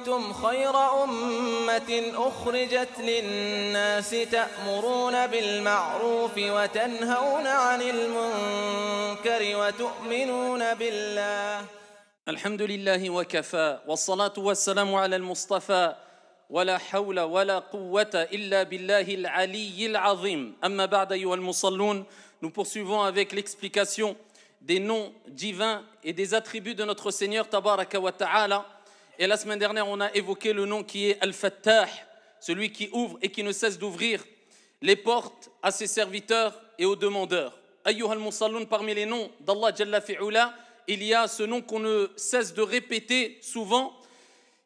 كنتم خير أمة أخرجت للناس تأمرون بالمعروف وتنهون عن المنكر وتؤمنون بالله الحمد لله وكفى والصلاة والسلام على المصطفى ولا حول ولا قوة إلا بالله العلي العظيم أما بعد أيها المصلون nous poursuivons avec l'explication des noms divins et des attributs de notre Seigneur Tabaraka wa Ta'ala Et la semaine dernière, on a évoqué le nom qui est Al-Fattah, celui qui ouvre et qui ne cesse d'ouvrir les portes à ses serviteurs et aux demandeurs. Ayyuhal Monsaloun, parmi les noms d'Allah Jalla Fi'ula, il y a ce nom qu'on ne cesse de répéter souvent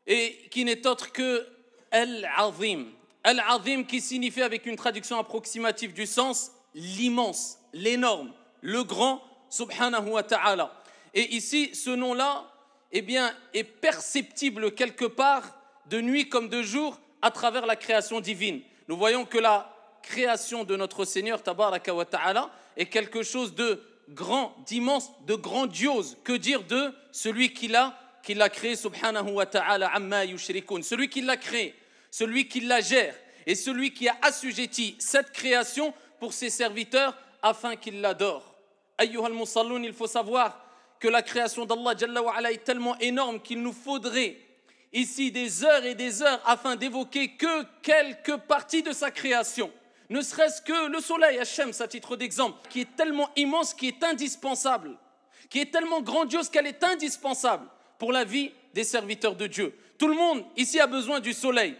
et qui n'est autre que Al-Azim. Al-Azim qui signifie avec une traduction approximative du sens l'immense, l'énorme, le grand, subhanahu wa ta'ala. Et ici, ce nom-là, eh bien, est perceptible quelque part, de nuit comme de jour, à travers la création divine. Nous voyons que la création de notre Seigneur, tabaraka wa ta'ala, est quelque chose de grand, d'immense, de grandiose. Que dire de celui qui l'a, qui l'a créé, subhanahu wa ta'ala, amma yushrikun, celui qui l'a créé, celui qui la gère, et celui qui a assujetti cette création pour ses serviteurs afin qu'ils l'adorent. Ayyuhal Musallun, il faut savoir que la création d'Allah est tellement énorme qu'il nous faudrait ici des heures et des heures afin d'évoquer que quelques parties de sa création. Ne serait-ce que le soleil, Hachem, à titre d'exemple, qui est tellement immense, qui est indispensable, qui est tellement grandiose qu'elle est indispensable pour la vie des serviteurs de Dieu. Tout le monde ici a besoin du soleil.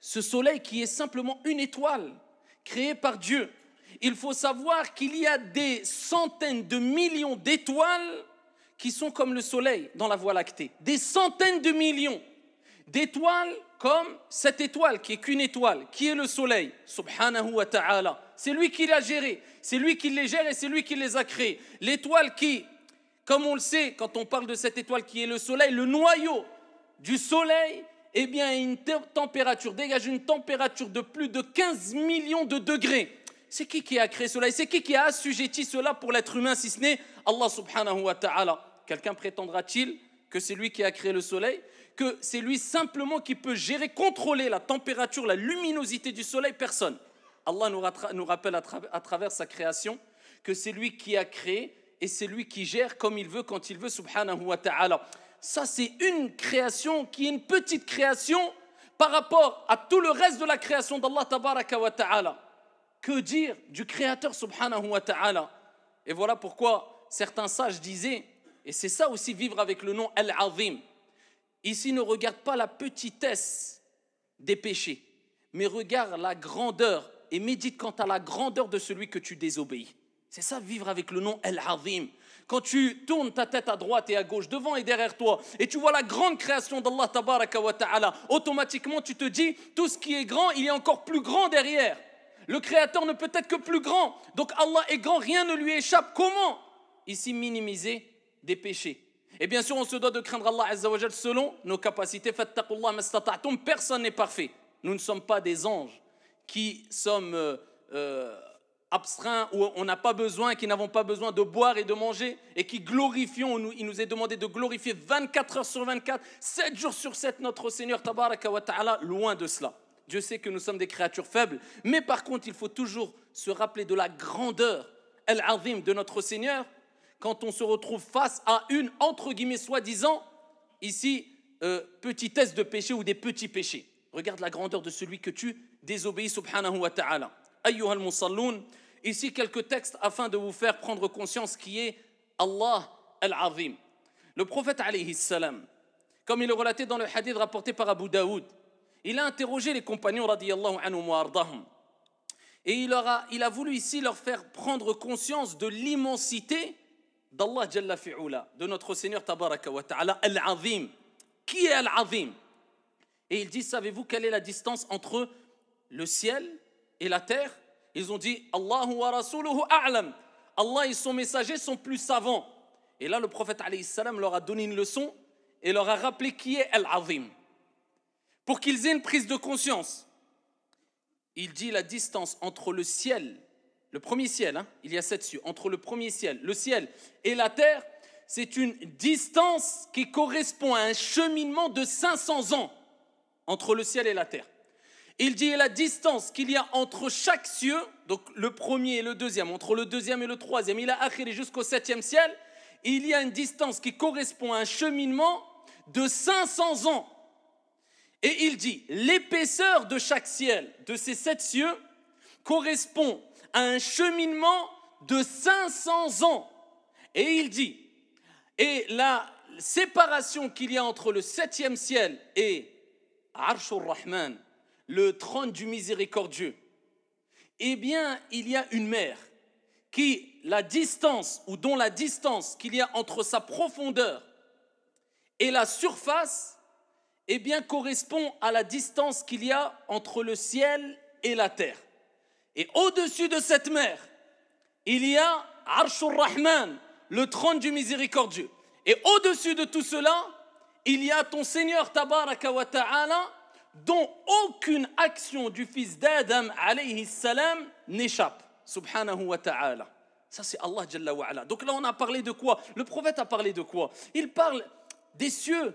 Ce soleil qui est simplement une étoile créée par Dieu. Il faut savoir qu'il y a des centaines de millions d'étoiles qui sont comme le soleil dans la Voie lactée, des centaines de millions d'étoiles comme cette étoile qui est qu'une étoile, qui est le soleil, subhanahu wa ta'ala. C'est lui qui l'a géré, c'est lui qui les gère et c'est lui qui les a créés. L'étoile qui, comme on le sait, quand on parle de cette étoile qui est le soleil, le noyau du soleil, eh bien, une température, dégage une température de plus de 15 millions de degrés c'est qui qui a créé cela et c'est qui qui a assujetti cela pour l'être humain si ce n'est Allah subhanahu wa ta'ala Quelqu'un prétendra-t-il que c'est lui qui a créé le soleil Que c'est lui simplement qui peut gérer, contrôler la température, la luminosité du soleil Personne. Allah nous, rappelle à, à travers sa création que c'est lui qui a créé et c'est lui qui gère comme il veut, quand il veut, subhanahu wa ta'ala. Ça, c'est une création qui est une petite création par rapport à tout le reste de la création d'Allah tabaraka wa ta'ala. Que dire du Créateur subhanahu wa ta'ala Et voilà pourquoi certains sages disaient, et c'est ça aussi vivre avec le nom Al-Azim, ici ne regarde pas la petitesse des péchés, mais regarde la grandeur et médite quant à la grandeur de celui que tu désobéis. C'est ça vivre avec le nom Al-Azim. Quand tu tournes ta tête à droite et à gauche, devant et derrière toi, et tu vois la grande création d'Allah Ta'ala, automatiquement tu te dis, tout ce qui est grand, il est encore plus grand derrière. Le Créateur ne peut être que plus grand. Donc Allah est grand, rien ne lui échappe. Comment Ici, minimiser des péchés. Et bien sûr, on se doit de craindre Allah selon nos capacités. Personne n'est parfait. Nous ne sommes pas des anges qui sommes euh, euh abstraints où on n'a pas besoin, qui n'avons pas besoin de boire et de manger et qui glorifions. il nous est demandé de glorifier 24 heures sur 24, 7 jours sur 7 notre Seigneur Tabaraka wa Ta'ala, loin de cela. Dieu sait que nous sommes des créatures faibles, mais par contre, il faut toujours se rappeler de la grandeur, El de notre Seigneur, quand on se retrouve face à une, entre guillemets, soi-disant, ici, euh, petitesse de péché ou des petits péchés. Regarde la grandeur de celui que tu désobéis, subhanahu wa ta'ala. al musalloun. Ici, quelques textes afin de vous faire prendre conscience qui est Allah el azim Le prophète, alayhi salam, comme il est relaté dans le hadith rapporté par Abu Daoud, il a interrogé les compagnons anhum Et il, a, il a voulu ici leur faire prendre conscience de l'immensité d'Allah de notre Seigneur Tabaraka wa Ta'ala, Al-Azim. Qui est Al-Azim Et il dit, savez-vous quelle est la distance entre le ciel et la terre Ils ont dit, Allah et son messager sont plus savants. Et là, le prophète alayhi leur a donné une leçon et leur a rappelé qui est Al-Azim pour qu'ils aient une prise de conscience. Il dit la distance entre le ciel, le premier ciel, hein, il y a sept cieux, entre le premier ciel, le ciel et la terre, c'est une distance qui correspond à un cheminement de 500 ans entre le ciel et la terre. Il dit la distance qu'il y a entre chaque cieux, donc le premier et le deuxième, entre le deuxième et le troisième, il a accédé jusqu'au septième ciel, il y a une distance qui correspond à un cheminement de 500 ans et il dit, l'épaisseur de chaque ciel, de ces sept cieux, correspond à un cheminement de 500 ans. Et il dit, et la séparation qu'il y a entre le septième ciel et Arshur Rahman, le trône du miséricordieux, eh bien, il y a une mer qui, la distance, ou dont la distance qu'il y a entre sa profondeur et la surface, eh bien, correspond à la distance qu'il y a entre le ciel et la terre. Et au-dessus de cette mer, il y a Arshur Rahman, le trône du miséricordieux. Et au-dessus de tout cela, il y a ton Seigneur Tabaraka wa Ta'ala, dont aucune action du fils d'Adam alayhi salam n'échappe. Subhanahu wa ta'ala. Ça c'est Allah Jalla wa ala. Donc là on a parlé de quoi Le prophète a parlé de quoi Il parle des cieux,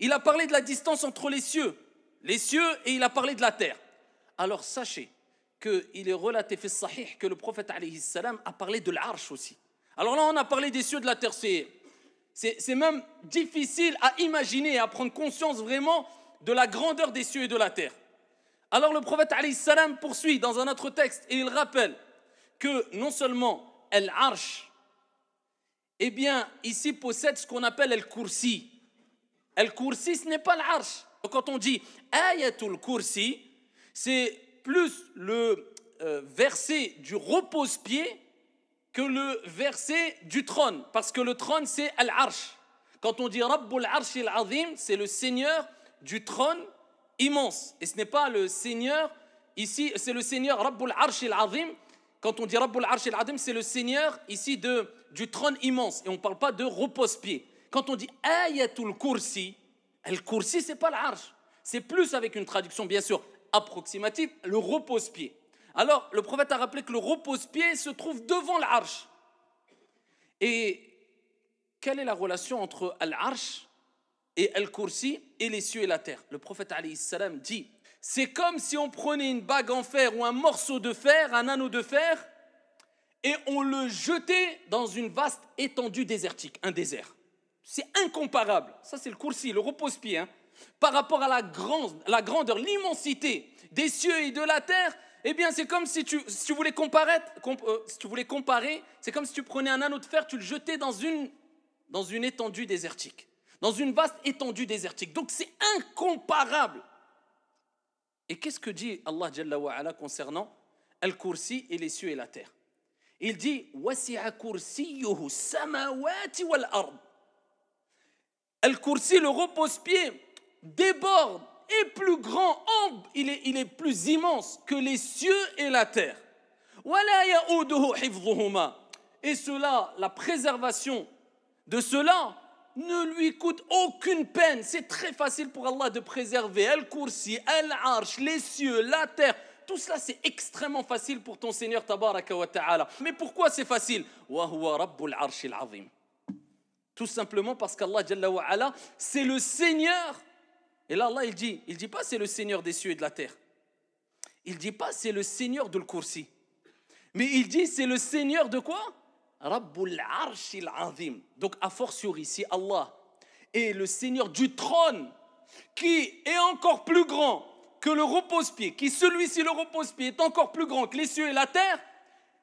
il a parlé de la distance entre les cieux, les cieux, et il a parlé de la terre. Alors sachez qu'il est relaté fait sahih que le prophète salam a parlé de l'arche aussi. Alors là, on a parlé des cieux, de la terre. C'est même difficile à imaginer, et à prendre conscience vraiment de la grandeur des cieux et de la terre. Alors le prophète salam poursuit dans un autre texte et il rappelle que non seulement l'arche eh bien, ici possède ce qu'on appelle le Kursi. « Kursi, ce n'est pas l'arche. Quand on dit Ayatul Kursi, c'est plus le euh, verset du repose-pied que le verset du trône, parce que le trône, c'est l'Arche ». Quand on dit Rabbul Arshil azim c'est le Seigneur du trône immense. Et ce n'est pas le Seigneur, ici, c'est le Seigneur Rabbul Arshil azim Quand on dit Rabbul Arshil azim c'est le Seigneur, ici, de, du trône immense. Et on ne parle pas de repose-pied quand on dit ayatul kursi, al kursi, c'est pas l'arche. C'est plus avec une traduction, bien sûr, approximative, le repose-pied. Alors, le prophète a rappelé que le repose-pied se trouve devant l'arche. Et quelle est la relation entre al et Al-Kursi et les cieux et la terre Le prophète salam dit c'est comme si on prenait une bague en fer ou un morceau de fer, un anneau de fer, et on le jetait dans une vaste étendue désertique, un désert. C'est incomparable. Ça, c'est le coursi, le repose-pied. Hein. Par rapport à la, grande, la grandeur, l'immensité des cieux et de la terre, eh bien, c'est comme si tu, voulais comparer, euh, si tu voulais comparer, c'est comme si tu prenais un anneau de fer, tu le jetais dans une, dans une étendue désertique, dans une vaste étendue désertique. Donc, c'est incomparable. Et qu'est-ce que dit Allah Jalla wa concernant Al-Kursi et les cieux et la terre Il dit « Wasi'a kursiyuhu samawati wal ard » Al-Kursi, le repose-pied, déborde, est plus grand, il, est, il est plus immense que les cieux et la terre. Et cela, la préservation de cela ne lui coûte aucune peine. C'est très facile pour Allah de préserver Al-Kursi, al arche les cieux, la terre. Tout cela, c'est extrêmement facile pour ton Seigneur Tabaraka wa Ta'ala. Mais pourquoi c'est facile Wa huwa Rabbul Arshil Azim. Tout simplement parce qu'Allah, c'est le Seigneur. Et là, Allah, il dit, il dit pas c'est le Seigneur des cieux et de la terre. Il dit pas c'est le Seigneur de kursi Mais il dit c'est le Seigneur de quoi Rabbul Arshil Azim. Donc, a fortiori, si Allah est le Seigneur du trône, qui est encore plus grand que le repose-pied, qui celui-ci, le repose-pied, est encore plus grand que les cieux et la terre,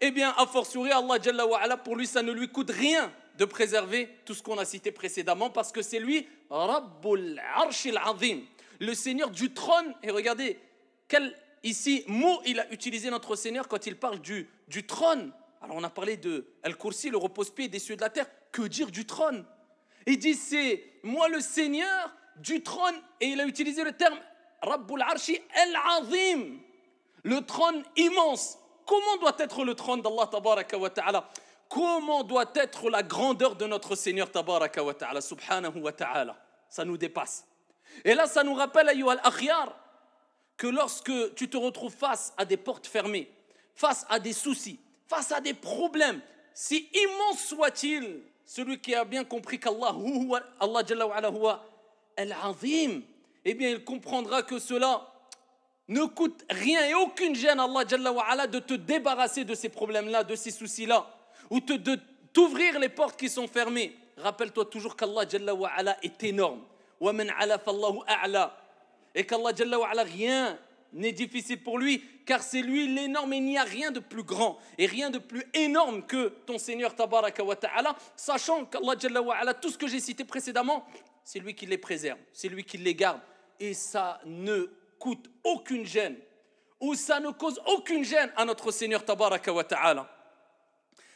eh bien, a fortiori, Allah, pour lui, ça ne lui coûte rien de préserver tout ce qu'on a cité précédemment parce que c'est lui, Rabbul Arshil Azim, le Seigneur du trône. Et regardez, quel ici mot il a utilisé notre Seigneur quand il parle du, du trône. Alors on a parlé de el kursi le repose-pied des cieux de la terre. Que dire du trône Il dit c'est moi le Seigneur du trône et il a utilisé le terme Rabbul Arshi azim le trône immense. Comment doit être le trône d'Allah Ta'ala comment doit être la grandeur de notre Seigneur Tabaraka wa Ta'ala, subhanahu wa ta'ala. Ça nous dépasse. Et là, ça nous rappelle, al Akhyar, que lorsque tu te retrouves face à des portes fermées, face à des soucis, face à des problèmes, si immense soit-il, celui qui a bien compris qu'Allah, Allah Jalla Al-Azim, eh bien, il comprendra que cela ne coûte rien et aucune gêne, à Allah Jalla de te débarrasser de ces problèmes-là, de ces soucis-là ou te, de t'ouvrir les portes qui sont fermées. Rappelle-toi toujours qu'Allah Jalla wa est énorme. Et qu'Allah Jalla wa rien n'est difficile pour lui, car c'est lui l'énorme et il n'y a rien de plus grand et rien de plus énorme que ton Seigneur Tabaraka wa ta'ala, sachant qu'Allah Jalla wa tout ce que j'ai cité précédemment, c'est lui qui les préserve, c'est lui qui les garde. Et ça ne coûte aucune gêne, ou ça ne cause aucune gêne à notre Seigneur Tabaraka wa ta'ala.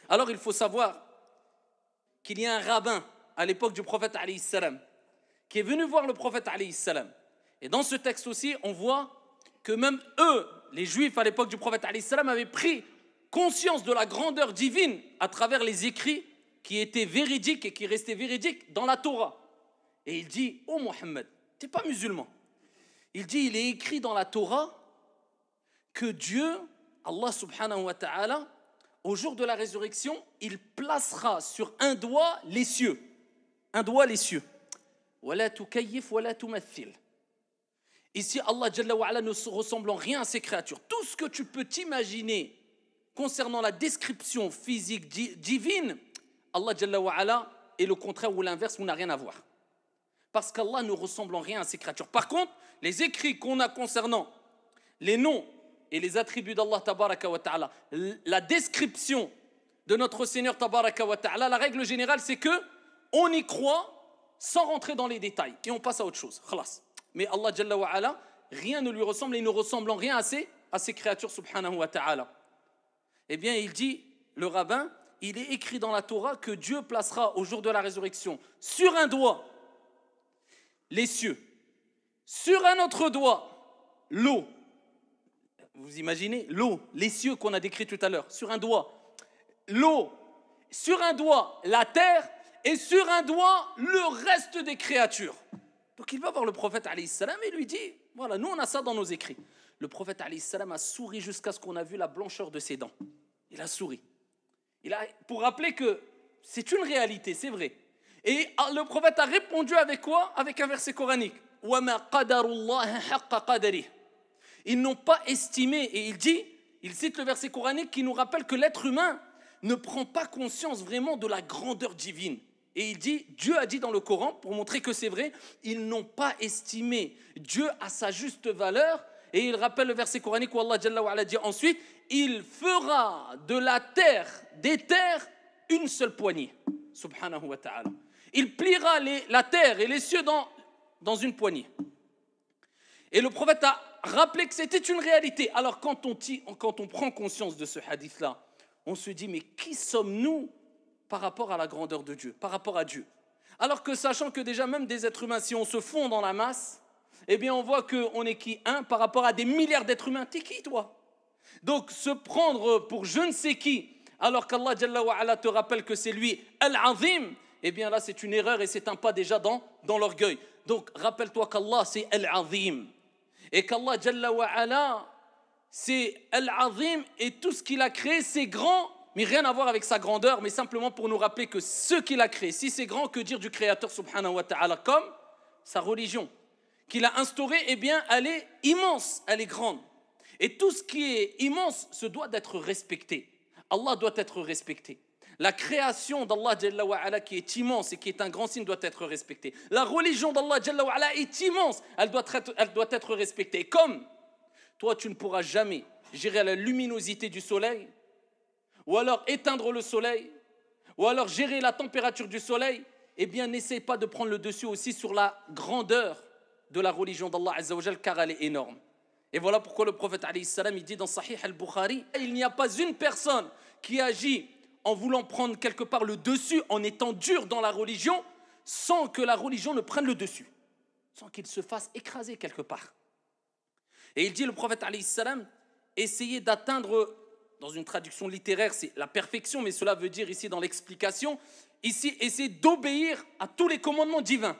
Alors il faut savoir qu'il y a un rabbin à l'époque du prophète salam qui est venu voir le prophète salam. Et dans ce texte aussi, on voit que même eux, les juifs à l'époque du prophète salam, avaient pris conscience de la grandeur divine à travers les écrits qui étaient véridiques et qui restaient véridiques dans la Torah. Et il dit, oh Mohammed, t'es pas musulman. Il dit, il est écrit dans la Torah que Dieu, Allah subhanahu wa ta'ala, au jour de la résurrection, il placera sur un doigt les cieux. Un doigt les cieux. Ici, Allah ne ressemble en rien à ses créatures. Tout ce que tu peux t'imaginer concernant la description physique divine, Allah est le contraire ou l'inverse on n'a rien à voir. Parce qu'Allah ne ressemble en rien à ces créatures. Par contre, les écrits qu'on a concernant les noms et les attributs d'Allah tabaraka wa ta'ala, la description de notre Seigneur tabaraka wa ta'ala, la règle générale c'est que on y croit sans rentrer dans les détails et on passe à autre chose. Mais Allah jalla wa rien ne lui ressemble et il ne ressemble en rien à ses, à ses créatures subhanahu wa ta'ala. Eh bien, il dit le rabbin, il est écrit dans la Torah que Dieu placera au jour de la résurrection sur un doigt les cieux, sur un autre doigt l'eau vous imaginez L'eau, les cieux qu'on a décrits tout à l'heure, sur un doigt. L'eau, sur un doigt, la terre, et sur un doigt, le reste des créatures. Donc il va voir le prophète salam et lui dit, voilà, nous on a ça dans nos écrits. Le prophète salam a souri jusqu'à ce qu'on a vu la blancheur de ses dents. Il a souri. Il a, pour rappeler que c'est une réalité, c'est vrai. Et ah, le prophète a répondu avec quoi Avec un verset coranique. Ils n'ont pas estimé, et il dit, il cite le verset coranique qui nous rappelle que l'être humain ne prend pas conscience vraiment de la grandeur divine. Et il dit, Dieu a dit dans le Coran, pour montrer que c'est vrai, ils n'ont pas estimé Dieu à sa juste valeur. Et il rappelle le verset coranique où Allah dit ensuite, il fera de la terre, des terres, une seule poignée. Subhanahu wa ta'ala. Il pliera les, la terre et les cieux dans, dans une poignée. Et le prophète a Rappelez que c'était une réalité. Alors quand on, prend conscience de ce hadith-là, on se dit, mais qui sommes-nous par rapport à la grandeur de Dieu, par rapport à Dieu Alors que sachant que déjà même des êtres humains, si on se fond dans la masse, eh bien on voit qu'on est qui Un par rapport à des milliards d'êtres humains. T'es qui toi Donc se prendre pour je ne sais qui, alors qu'Allah te rappelle que c'est lui, Al-Azim, eh bien là c'est une erreur et c'est un pas déjà dans, dans l'orgueil. Donc rappelle-toi qu'Allah c'est Al-Azim et qu'Allah Jalla wa c'est al et tout ce qu'il a créé, c'est grand, mais rien à voir avec sa grandeur, mais simplement pour nous rappeler que ce qu'il a créé, si c'est grand, que dire du Créateur subhanahu wa ta'ala, comme sa religion qu'il a instaurée, eh bien, elle est immense, elle est grande. Et tout ce qui est immense se doit d'être respecté. Allah doit être respecté. La création d'Allah qui est immense et qui est un grand signe doit être respectée. La religion d'Allah est immense, elle doit, être, elle doit être respectée. Comme toi, tu ne pourras jamais gérer la luminosité du soleil, ou alors éteindre le soleil, ou alors gérer la température du soleil, eh bien n'essaye pas de prendre le dessus aussi sur la grandeur de la religion d'Allah car elle est énorme. Et voilà pourquoi le prophète il dit dans Sahih al-Bukhari, il n'y a pas une personne qui agit en voulant prendre quelque part le dessus, en étant dur dans la religion, sans que la religion ne prenne le dessus, sans qu'il se fasse écraser quelque part. Et il dit, le prophète, salam, essayez d'atteindre, dans une traduction littéraire, c'est la perfection, mais cela veut dire ici dans l'explication, ici, essayez d'obéir à tous les commandements divins.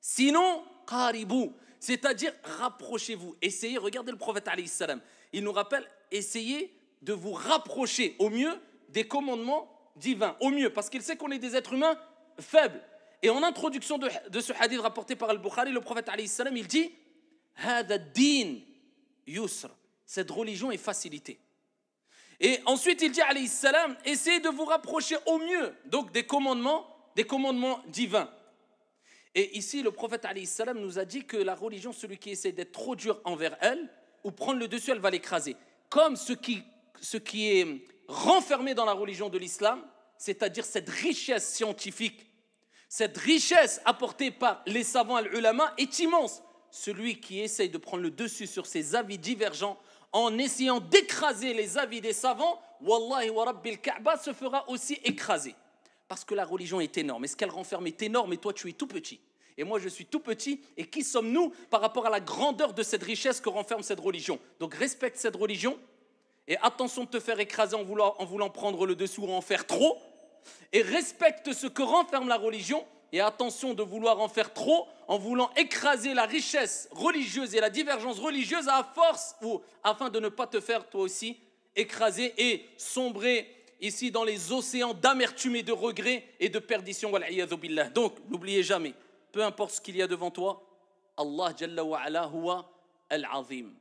Sinon, qaribou, c'est-à-dire rapprochez-vous. Essayez, regardez le prophète, salam, il nous rappelle, essayez de vous rapprocher au mieux des commandements divins, au mieux, parce qu'il sait qu'on est des êtres humains faibles. Et en introduction de, ce hadith rapporté par Al-Bukhari, le prophète salam, il dit din yusr. Cette religion est facilitée. Et ensuite, il dit alayhi salam, essayez de vous rapprocher au mieux donc des commandements, des commandements divins. Et ici, le prophète alayhi salam nous a dit que la religion, celui qui essaie d'être trop dur envers elle ou prendre le dessus, elle va l'écraser. Comme qui, ce qui est renfermé dans la religion de l'islam, c'est-à-dire cette richesse scientifique, cette richesse apportée par les savants al-ulama est immense. Celui qui essaye de prendre le dessus sur ses avis divergents en essayant d'écraser les avis des savants, Wallahi wa Rabbil Kaaba se fera aussi écraser. Parce que la religion est énorme et ce qu'elle renferme est énorme et toi tu es tout petit. Et moi je suis tout petit et qui sommes-nous par rapport à la grandeur de cette richesse que renferme cette religion Donc respecte cette religion, et attention de te faire écraser en voulant, prendre le dessous ou en faire trop, et respecte ce que renferme la religion, et attention de vouloir en faire trop en voulant écraser la richesse religieuse et la divergence religieuse à force, ou afin de ne pas te faire toi aussi écraser et sombrer ici dans les océans d'amertume et de regret et de perdition. Donc, n'oubliez jamais, peu importe ce qu'il y a devant toi, Allah Jalla wa Ala huwa al-azim.